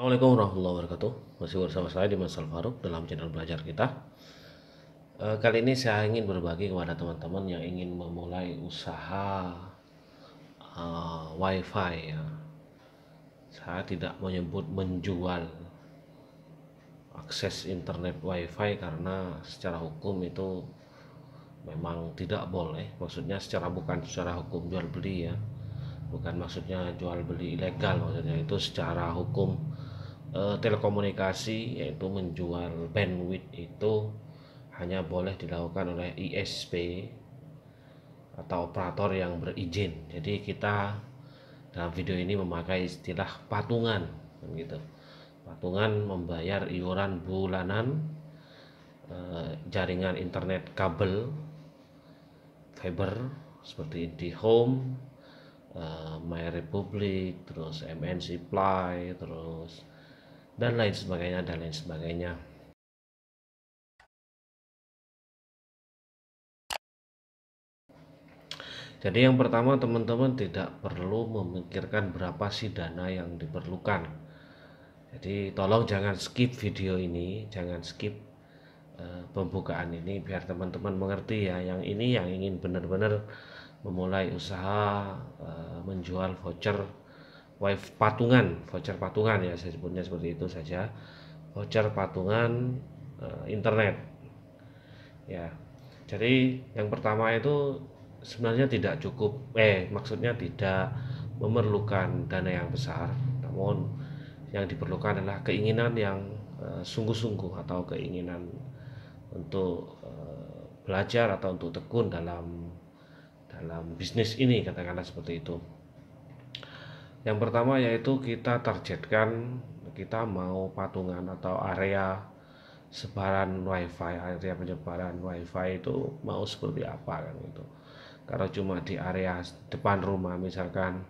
Assalamualaikum warahmatullahi wabarakatuh Masih bersama saya di Mas Alfaruk dalam channel belajar kita e, Kali ini saya ingin berbagi kepada teman-teman yang ingin memulai usaha uh, wifi ya. Saya tidak menyebut menjual akses internet wifi karena secara hukum itu memang tidak boleh Maksudnya secara bukan secara hukum jual beli ya Bukan maksudnya jual beli ilegal maksudnya itu secara hukum uh, telekomunikasi yaitu menjual bandwidth itu hanya boleh dilakukan oleh ISP atau operator yang berizin. Jadi kita dalam video ini memakai istilah patungan kan gitu. Patungan membayar iuran bulanan e, jaringan internet kabel fiber seperti di home, e, My Republic, terus MNC Play, terus dan lain sebagainya dan lain sebagainya Jadi yang pertama teman-teman tidak perlu memikirkan berapa sih dana yang diperlukan. Jadi tolong jangan skip video ini, jangan skip eh, pembukaan ini biar teman-teman mengerti ya. Yang ini yang ingin benar-benar memulai usaha eh, menjual voucher wife patungan, voucher patungan ya saya sebutnya seperti itu saja. Voucher patungan uh, internet. Ya. Jadi yang pertama itu sebenarnya tidak cukup eh maksudnya tidak memerlukan dana yang besar, namun yang diperlukan adalah keinginan yang eh, sungguh-sungguh atau keinginan untuk eh, belajar atau untuk tekun dalam dalam bisnis ini katakanlah seperti itu. Yang pertama yaitu kita targetkan kita mau patungan atau area sebaran wifi area penyebaran wifi itu mau seperti apa kan gitu kalau cuma di area depan rumah misalkan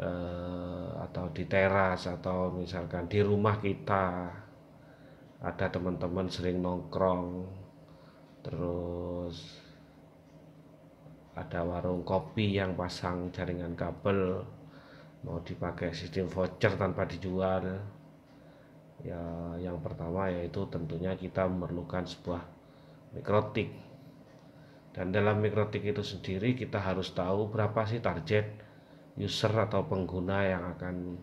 eh, atau di teras atau misalkan di rumah kita ada teman-teman sering nongkrong terus ada warung kopi yang pasang jaringan kabel mau dipakai sistem voucher tanpa dijual ya yang pertama yaitu tentunya kita memerlukan sebuah mikrotik dan dalam mikrotik itu sendiri kita harus tahu berapa sih target user atau pengguna yang akan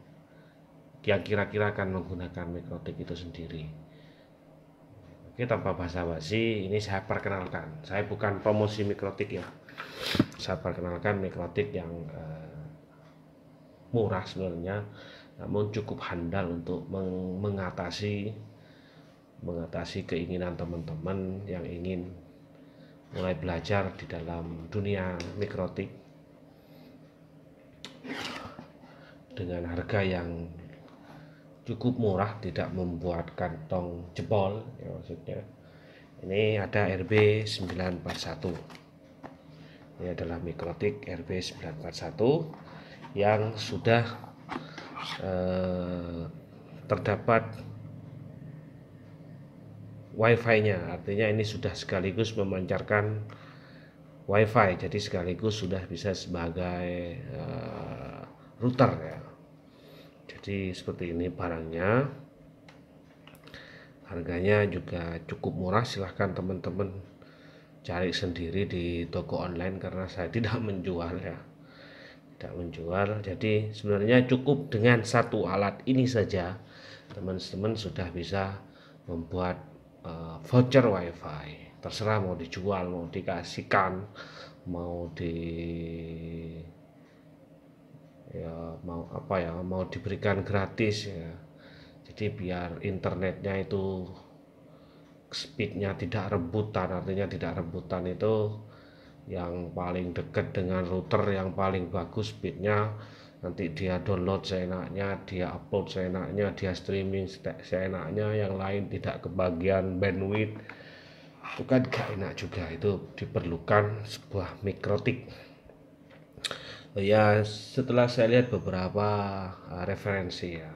yang kira-kira akan menggunakan mikrotik itu sendiri oke tanpa basa basi ini saya perkenalkan saya bukan promosi mikrotik ya saya perkenalkan mikrotik yang eh, murah sebenarnya namun cukup handal untuk meng mengatasi mengatasi keinginan teman-teman yang ingin mulai belajar di dalam dunia mikrotik dengan harga yang cukup murah tidak membuat kantong jebol ya maksudnya ini ada RB 941 ini adalah mikrotik RB 941 yang sudah eh, terdapat wifi-nya artinya ini sudah sekaligus memancarkan wifi jadi sekaligus sudah bisa sebagai eh, router ya jadi seperti ini barangnya harganya juga cukup murah silahkan teman-teman cari sendiri di toko online karena saya tidak menjual ya tidak menjual jadi sebenarnya cukup dengan satu alat ini saja teman-teman sudah bisa membuat uh, voucher wifi terserah mau dijual mau dikasihkan mau di ya mau apa ya mau diberikan gratis ya jadi biar internetnya itu speednya tidak rebutan artinya tidak rebutan itu yang paling dekat dengan router yang paling bagus speednya nanti dia download seenaknya dia upload seenaknya dia streaming seenaknya yang lain tidak kebagian bandwidth itu kan gak enak juga itu diperlukan sebuah mikrotik ya setelah saya lihat beberapa uh, referensi ya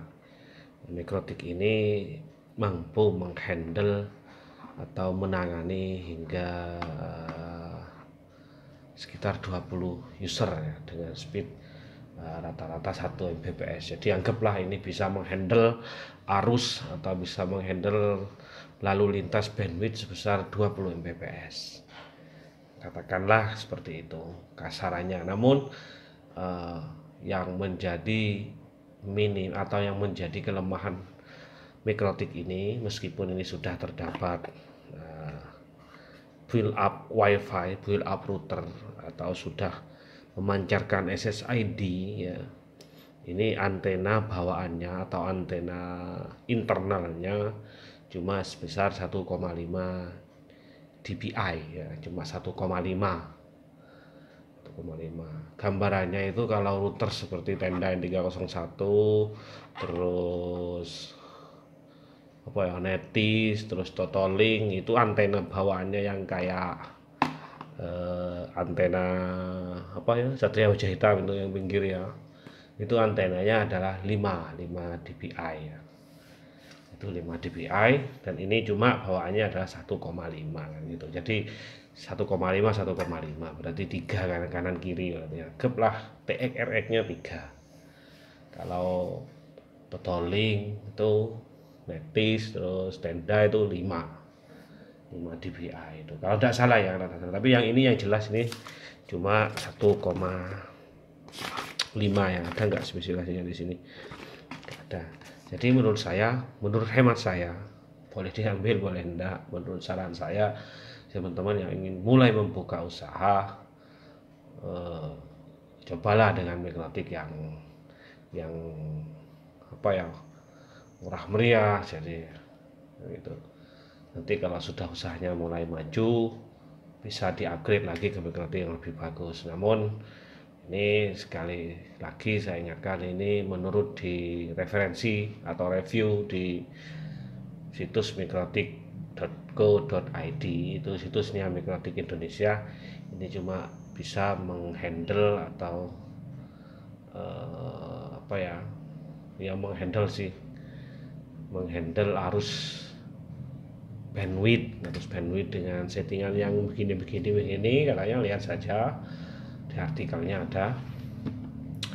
mikrotik ini mampu menghandle atau menangani hingga uh, sekitar 20 user ya dengan speed eh, rata-rata uh, 1 Mbps. Jadi anggaplah ini bisa menghandle arus atau bisa menghandle lalu lintas bandwidth sebesar 20 Mbps. Katakanlah seperti itu kasarannya. Namun uh, yang menjadi minim atau yang menjadi kelemahan mikrotik ini meskipun ini sudah terdapat uh, build up wifi, build up router atau sudah memancarkan SSID ya ini antena bawaannya atau antena internalnya cuma sebesar 1,5 dpi ya cuma 1,5 1,5 gambarannya itu kalau router seperti tenda yang 301 terus apa ya netis terus totoling itu antena bawaannya yang kayak eh, antena apa ya satria wajah hitam itu yang pinggir ya itu antenanya adalah 5 5 dpi ya itu 5 dpi dan ini cuma bawaannya adalah 1,5 kan gitu jadi 1,5 1,5 berarti tiga kanan kanan kiri berarti ya. gep lah TXRX nya 3 kalau petoling itu netis terus tenda itu 5 5 dBA itu kalau tidak salah ya tapi yang ini yang jelas ini cuma 1,5 yang ada nggak spesifikasinya di sini ada jadi menurut saya menurut hemat saya boleh diambil boleh enggak menurut saran saya teman-teman yang ingin mulai membuka usaha eh, cobalah dengan magnetik yang yang apa ya murah meriah jadi gitu nanti kalau sudah usahanya mulai maju bisa diupgrade lagi ke mikrotik yang lebih bagus namun ini sekali lagi saya ingatkan ini menurut di referensi atau review di situs mikrotik.co.id itu situsnya mikrotik Indonesia ini cuma bisa menghandle atau uh, apa ya yang menghandle sih menghandle arus bandwidth terus bandwidth dengan settingan yang begini-begini begini katanya lihat saja di artikelnya ada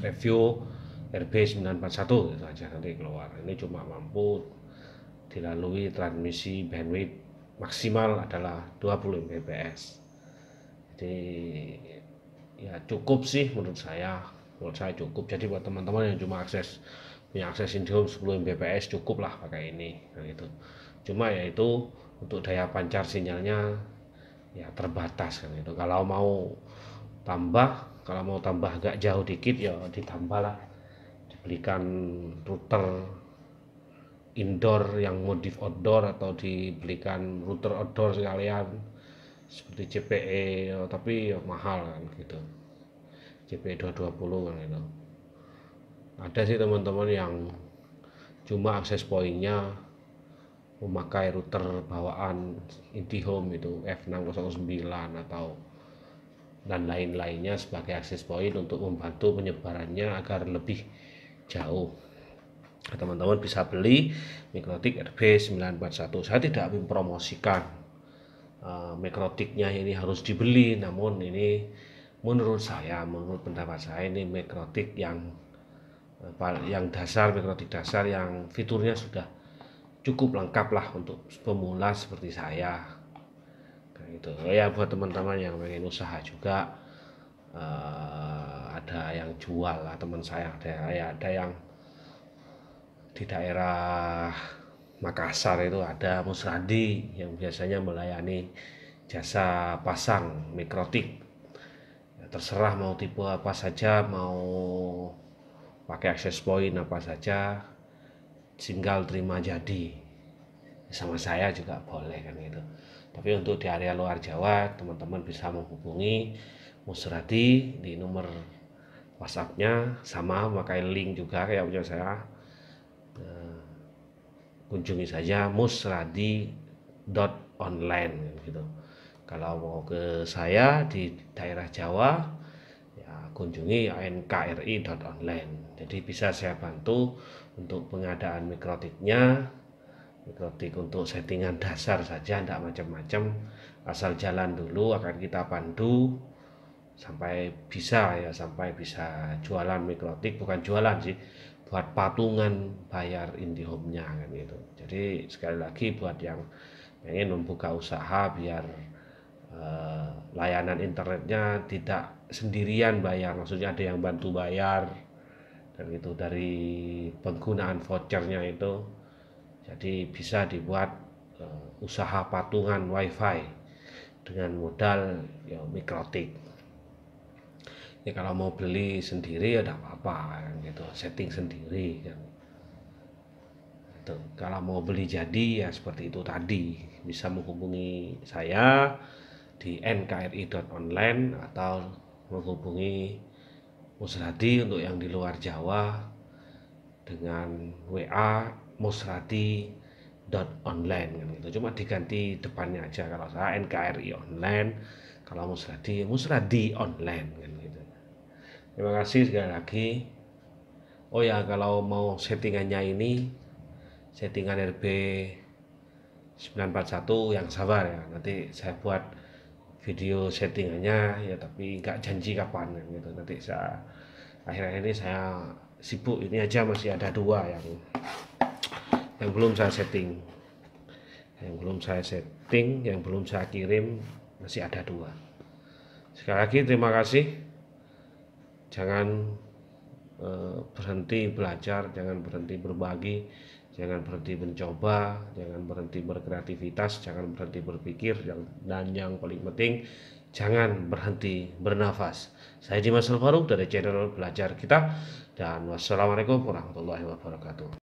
review RB 941 itu aja nanti keluar ini cuma mampu dilalui transmisi bandwidth maksimal adalah 20 Mbps jadi ya cukup sih menurut saya menurut saya cukup jadi buat teman-teman yang cuma akses punya akses Indihome 10 Mbps cukup lah pakai ini nah, gitu cuma yaitu untuk daya pancar sinyalnya ya terbatas kan itu kalau mau tambah kalau mau tambah agak jauh dikit ya ditambah lah dibelikan router indoor yang modif outdoor atau dibelikan router outdoor sekalian seperti CPE ya, tapi ya, mahal kan gitu CPE 220 kan itu. ada sih teman-teman yang cuma akses poinnya memakai router bawaan IndiHome itu F609 atau dan lain-lainnya sebagai akses point untuk membantu penyebarannya agar lebih jauh teman-teman bisa beli mikrotik RB941 saya tidak mempromosikan uh, eh, mikrotiknya ini harus dibeli namun ini menurut saya menurut pendapat saya ini mikrotik yang eh, yang dasar mikrotik dasar yang fiturnya sudah cukup lengkap lah untuk pemula seperti saya nah, gitu oh ya buat teman-teman yang pengen usaha juga uh, ada yang jual lah teman saya ada ya, ada yang di daerah Makassar itu ada Musradi yang biasanya melayani jasa pasang mikrotik ya, terserah mau tipe apa saja mau pakai akses point apa saja jinggal terima jadi sama saya juga boleh kan gitu tapi untuk di area luar Jawa teman-teman bisa menghubungi Musrati di nomor WhatsAppnya sama memakai link juga kayak punya saya eh, kunjungi saja musradi.online kan gitu kalau mau ke saya di daerah Jawa ya kunjungi nkri.online jadi bisa saya bantu untuk pengadaan mikrotiknya mikrotik untuk settingan dasar saja tidak macam-macam asal jalan dulu akan kita pandu sampai bisa ya sampai bisa jualan mikrotik bukan jualan sih buat patungan bayar indihome-nya kan gitu jadi sekali lagi buat yang ingin membuka usaha biar eh, layanan internetnya tidak sendirian bayar maksudnya ada yang bantu bayar dan itu dari penggunaan vouchernya itu jadi bisa dibuat uh, usaha patungan wifi dengan modal ya mikrotik ya kalau mau beli sendiri ya tidak apa-apa kan, gitu setting sendiri kan itu kalau mau beli jadi ya seperti itu tadi bisa menghubungi saya di nkri.online atau menghubungi Musrati untuk yang di luar Jawa dengan WA musrati.online kan gitu. Cuma diganti depannya aja kalau saya NKRI online, kalau Musrati Musradi online kan gitu. Terima kasih sekali lagi. Oh ya kalau mau settingannya ini settingan RB 941 yang sabar ya. Nanti saya buat video settingannya ya tapi nggak janji kapan gitu nanti saya akhir-akhir ini saya sibuk ini aja masih ada dua yang yang belum saya setting yang belum saya setting yang belum saya kirim masih ada dua sekali lagi terima kasih jangan eh, berhenti belajar jangan berhenti berbagi jangan berhenti mencoba, jangan berhenti berkreativitas, jangan berhenti berpikir, dan yang paling penting jangan berhenti bernafas. Saya Dimas Alvaro dari channel Belajar Kita dan wassalamualaikum warahmatullahi wabarakatuh.